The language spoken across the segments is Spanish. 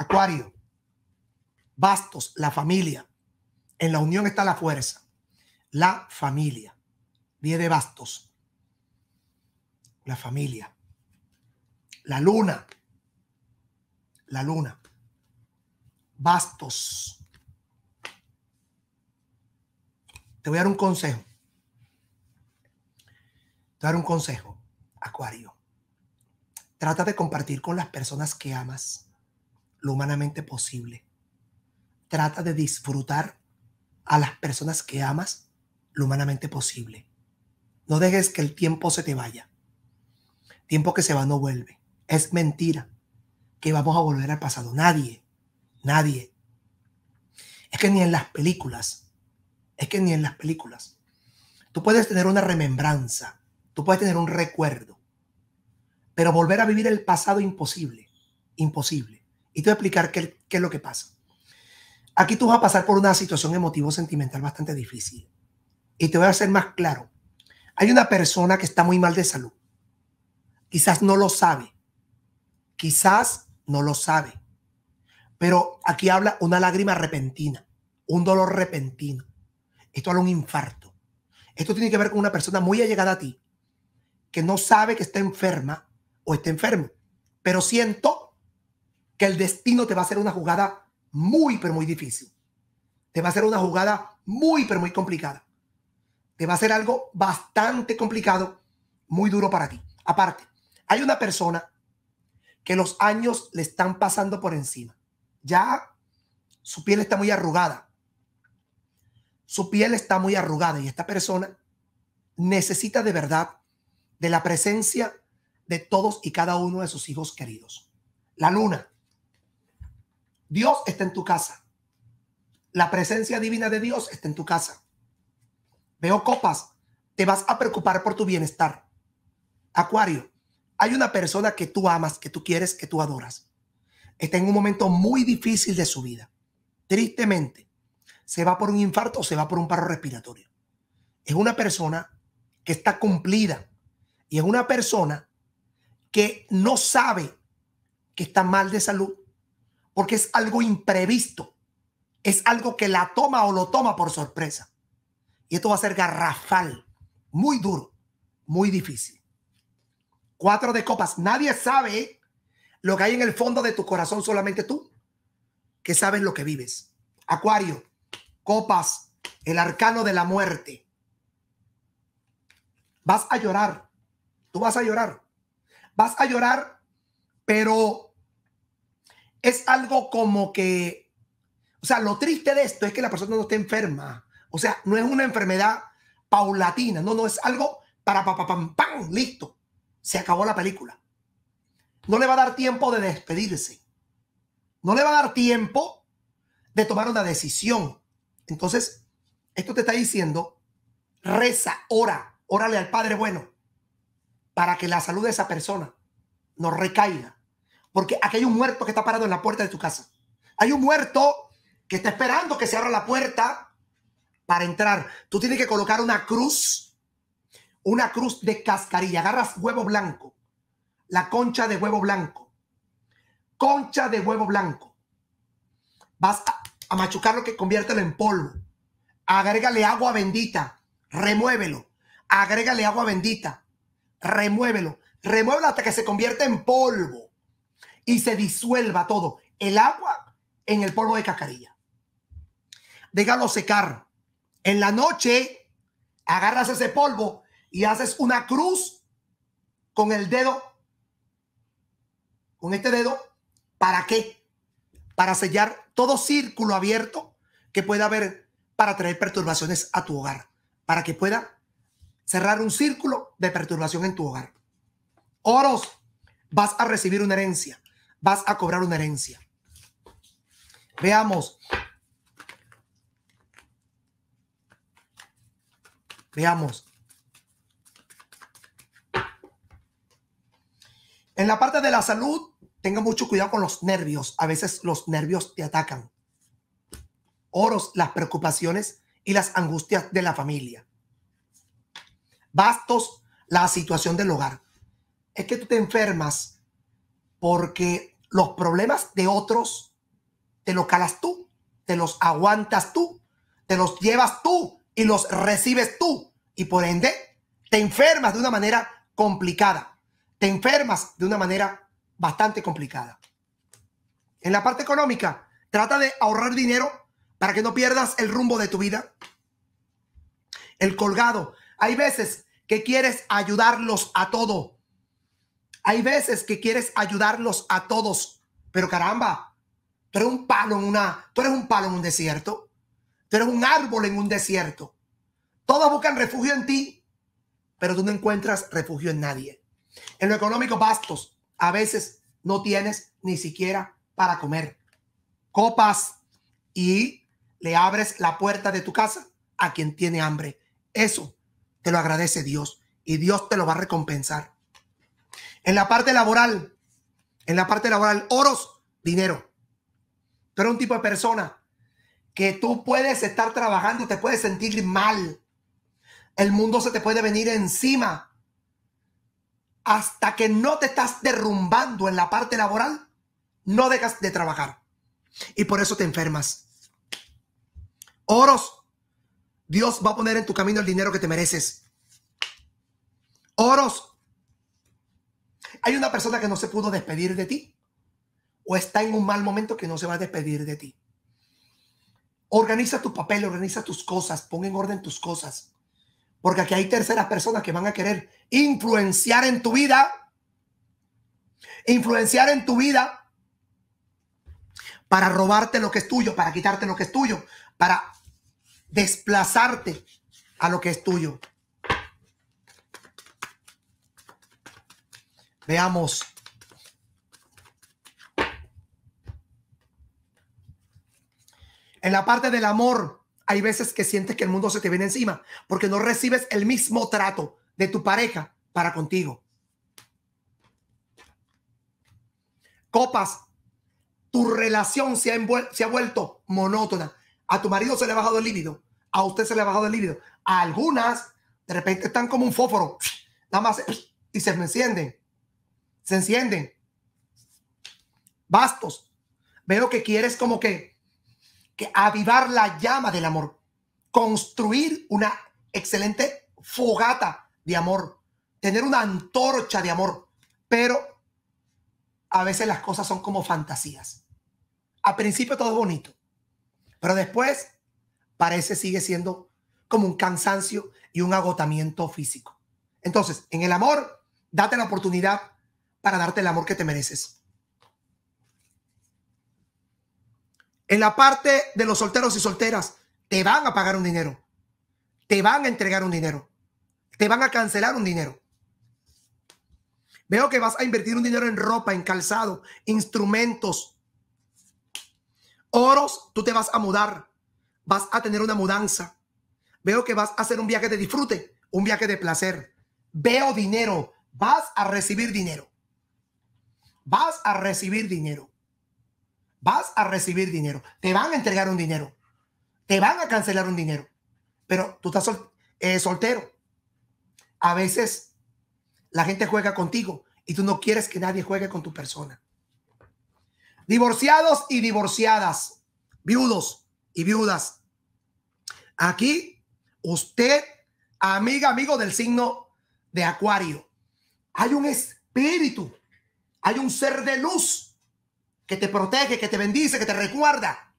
Acuario, bastos, la familia. En la unión está la fuerza. La familia. Viene de bastos. La familia. La luna. La luna. Bastos. Te voy a dar un consejo. Te voy a dar un consejo, Acuario. Trata de compartir con las personas que amas lo humanamente posible. Trata de disfrutar a las personas que amas lo humanamente posible. No dejes que el tiempo se te vaya. Tiempo que se va no vuelve. Es mentira que vamos a volver al pasado. Nadie, nadie. Es que ni en las películas, es que ni en las películas. Tú puedes tener una remembranza, tú puedes tener un recuerdo, pero volver a vivir el pasado imposible, imposible. Y te voy a explicar qué, es lo que pasa. Aquí tú vas a pasar por una situación emotivo-sentimental bastante difícil. Y te voy a hacer más claro. Hay una persona que está muy mal de salud. Quizás no lo sabe. Quizás no lo sabe. Pero aquí habla una lágrima repentina, un dolor repentino. Esto habla un infarto. Esto tiene que ver con una persona muy allegada a ti, que no sabe que está enferma o está enfermo, pero siento que el destino te va a hacer una jugada muy, pero muy difícil. Te va a hacer una jugada muy, pero muy complicada. Te va a hacer algo bastante complicado, muy duro para ti. Aparte, hay una persona que los años le están pasando por encima. Ya su piel está muy arrugada. Su piel está muy arrugada y esta persona necesita de verdad de la presencia de todos y cada uno de sus hijos queridos. La luna Dios está en tu casa. La presencia divina de Dios está en tu casa. Veo copas. Te vas a preocupar por tu bienestar. Acuario, hay una persona que tú amas, que tú quieres, que tú adoras. Está en un momento muy difícil de su vida. Tristemente, se va por un infarto o se va por un paro respiratorio. Es una persona que está cumplida y es una persona que no sabe que está mal de salud porque es algo imprevisto, es algo que la toma o lo toma por sorpresa. Y esto va a ser garrafal, muy duro, muy difícil. Cuatro de copas, nadie sabe lo que hay en el fondo de tu corazón, solamente tú, que sabes lo que vives. Acuario, copas, el arcano de la muerte. Vas a llorar, tú vas a llorar, vas a llorar, pero es algo como que, o sea, lo triste de esto es que la persona no está enferma. O sea, no es una enfermedad paulatina, no, no es algo para papá, pam, pam, listo. Se acabó la película. No le va a dar tiempo de despedirse. No le va a dar tiempo de tomar una decisión. Entonces, esto te está diciendo, reza, ora, órale al Padre bueno, para que la salud de esa persona no recaiga porque aquí hay un muerto que está parado en la puerta de tu casa. Hay un muerto que está esperando que se abra la puerta para entrar. Tú tienes que colocar una cruz, una cruz de cascarilla. Agarras huevo blanco, la concha de huevo blanco, concha de huevo blanco. Vas a, machucarlo que conviértelo en polvo. Agrégale agua bendita, remuévelo. Agrégale agua bendita, remuévelo. Remuévelo hasta que se convierta en polvo y se disuelva todo, el agua en el polvo de cacarilla. Déjalo secar. En la noche agarras ese polvo y haces una cruz con el dedo, con este dedo, ¿para qué? Para sellar todo círculo abierto que pueda haber para traer perturbaciones a tu hogar, para que pueda cerrar un círculo de perturbación en tu hogar. Oros, vas a recibir una herencia vas a cobrar una herencia. Veamos. Veamos. En la parte de la salud, tenga mucho cuidado con los nervios. A veces los nervios te atacan. Oros, las preocupaciones y las angustias de la familia. Bastos, la situación del hogar. Es que tú te enfermas porque los problemas de otros te los calas tú, te los aguantas tú, te los llevas tú y los recibes tú. Y por ende, te enfermas de una manera complicada. Te enfermas de una manera bastante complicada. En la parte económica, trata de ahorrar dinero para que no pierdas el rumbo de tu vida. El colgado. Hay veces que quieres ayudarlos a todo hay veces que quieres ayudarlos a todos, pero caramba, tú eres un palo en una, tú eres un palo en un desierto, tú eres un árbol en un desierto. Todos buscan refugio en ti, pero tú no encuentras refugio en nadie. En lo económico, bastos. A veces no tienes ni siquiera para comer. Copas y le abres la puerta de tu casa a quien tiene hambre. Eso te lo agradece Dios y Dios te lo va a recompensar. En la parte laboral, en la parte laboral, oros, dinero. Pero un tipo de persona que tú puedes estar trabajando, te puedes sentir mal. El mundo se te puede venir encima. Hasta que no te estás derrumbando en la parte laboral, no dejas de trabajar. Y por eso te enfermas. Oros, Dios va a poner en tu camino el dinero que te mereces. Oros, hay una persona que no se pudo despedir de ti o está en un mal momento que no se va a despedir de ti. Organiza tu papel, organiza tus cosas, pon en orden tus cosas. Porque aquí hay terceras personas que van a querer influenciar en tu vida. Influenciar en tu vida para robarte lo que es tuyo, para quitarte lo que es tuyo, para desplazarte a lo que es tuyo. Veamos. En la parte del amor, hay veces que sientes que el mundo se te viene encima porque no recibes el mismo trato de tu pareja para contigo. Copas, tu relación se ha, vuelto monótona. A tu marido se le ha bajado el líbido, a usted se le ha bajado el líbido. A algunas, de repente están como un fósforo, nada más y se me encienden se encienden. Bastos, veo que quieres como que, que avivar la llama del amor, construir una excelente fogata de amor, tener una antorcha de amor, pero a veces las cosas son como fantasías. A principio todo es bonito, pero después parece sigue siendo como un cansancio y un agotamiento físico. Entonces, en el amor, date la oportunidad para darte el amor que te mereces. En la parte de los solteros y solteras, te van a pagar un dinero, te van a entregar un dinero, te van a cancelar un dinero. Veo que vas a invertir un dinero en ropa, en calzado, instrumentos, oros, tú te vas a mudar, vas a tener una mudanza. Veo que vas a hacer un viaje de disfrute, un viaje de placer. Veo dinero, vas a recibir dinero vas a recibir dinero. Vas a recibir dinero. Te van a entregar un dinero. Te van a cancelar un dinero. Pero tú estás eh, soltero. A veces la gente juega contigo y tú no quieres que nadie juegue con tu persona. Divorciados y divorciadas, viudos y viudas. Aquí usted, amiga, amigo del signo de Acuario, hay un espíritu hay un ser de luz que te protege, que te bendice, que te recuerda.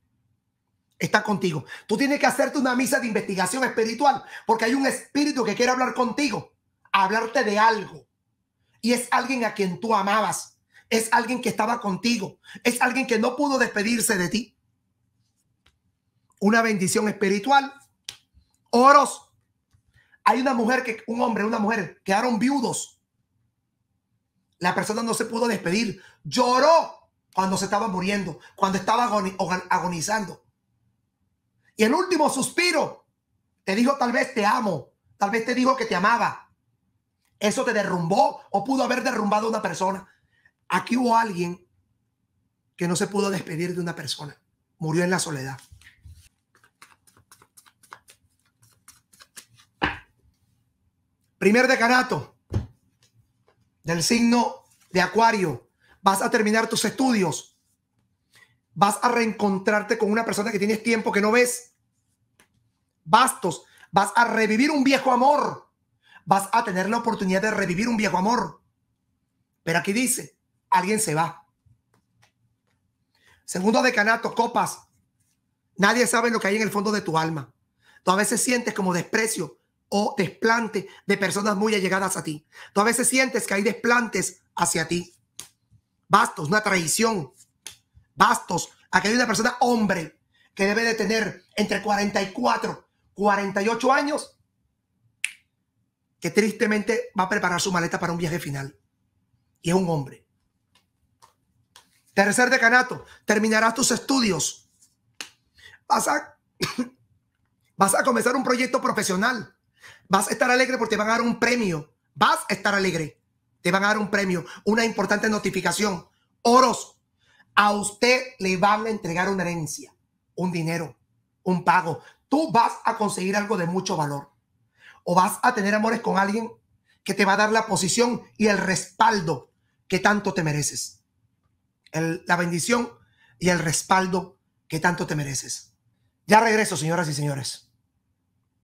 Está contigo. Tú tienes que hacerte una misa de investigación espiritual porque hay un espíritu que quiere hablar contigo, hablarte de algo. Y es alguien a quien tú amabas. Es alguien que estaba contigo. Es alguien que no pudo despedirse de ti. Una bendición espiritual. Oros. Hay una mujer que, un hombre, una mujer, quedaron viudos la persona no se pudo despedir. Lloró cuando se estaba muriendo, cuando estaba agonizando. Y el último suspiro te dijo tal vez te amo, tal vez te dijo que te amaba. Eso te derrumbó o pudo haber derrumbado a una persona. Aquí hubo alguien que no se pudo despedir de una persona. Murió en la soledad. Primer decanato, el signo de Acuario, vas a terminar tus estudios, vas a reencontrarte con una persona que tienes tiempo que no ves. Bastos, vas a revivir un viejo amor. Vas a tener la oportunidad de revivir un viejo amor. Pero aquí dice, alguien se va. Segundo decanato, copas. Nadie sabe lo que hay en el fondo de tu alma. Tú a veces sientes como desprecio, o desplante de personas muy allegadas a ti. Tú a veces sientes que hay desplantes hacia ti. Bastos, una traición. Bastos, que hay una persona hombre que debe de tener entre 44, 48 años, que tristemente va a preparar su maleta para un viaje final. Y es un hombre. Tercer decanato, terminarás tus estudios. Vas a, vas a comenzar un proyecto profesional Vas a estar alegre porque te van a dar un premio. Vas a estar alegre. Te van a dar un premio, una importante notificación. Oros, a usted le van a entregar una herencia, un dinero, un pago. Tú vas a conseguir algo de mucho valor. O vas a tener amores con alguien que te va a dar la posición y el respaldo que tanto te mereces. la bendición y el respaldo que tanto te mereces. Ya regreso, señoras y señores.